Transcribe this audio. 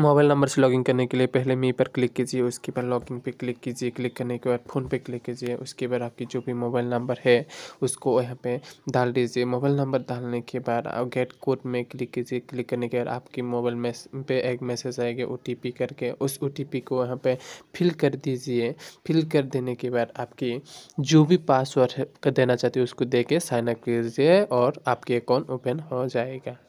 mobile number से login करने के लिए पहले मी पर क्लिक कीजिए उसके बाद लॉगिन पे क्लिक कीजिए क्लिक करने के बाद फ़ोन पे क्लिक कीजिए उसके बाद आपकी जो भी मोबाइल नंबर है उसको यहाँ पे डाल दीजिए मोबाइल नंबर डालने के बाद गेट कोड में क्लिक कीजिए क्लिक करने के बाद आपकी मोबाइल में पे एक मैसेज आएगा ओ करके उस ओ को यहाँ पर फिल कर दीजिए फिल कर देने के बाद आपकी जो भी पासवर्ड देना चाहते हो उसको दे के साइन अप कीजिए और आपके अकाउंट ओपन हो जाएगा